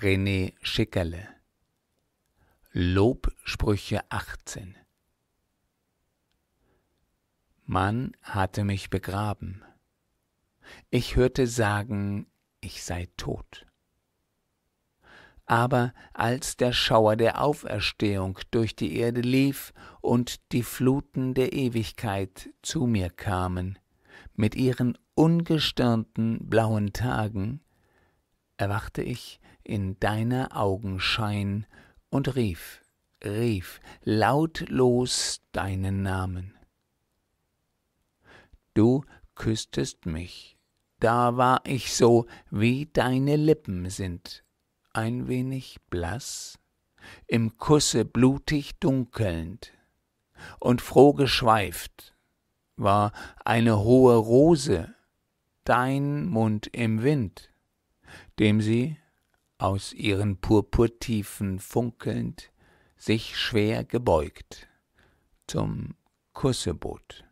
René Schickerle Lobsprüche 18 Man hatte mich begraben. Ich hörte sagen, ich sei tot. Aber als der Schauer der Auferstehung durch die Erde lief und die Fluten der Ewigkeit zu mir kamen, mit ihren ungestirnten blauen Tagen, erwachte ich in deiner Augen Schein und rief, rief lautlos deinen Namen. Du küsstest mich, da war ich so, wie deine Lippen sind, ein wenig blass, im Kusse blutig dunkelnd, und froh geschweift war eine hohe Rose, dein Mund im Wind, dem sie, aus ihren Purpurtiefen funkelnd, sich schwer gebeugt, zum Kusse bot.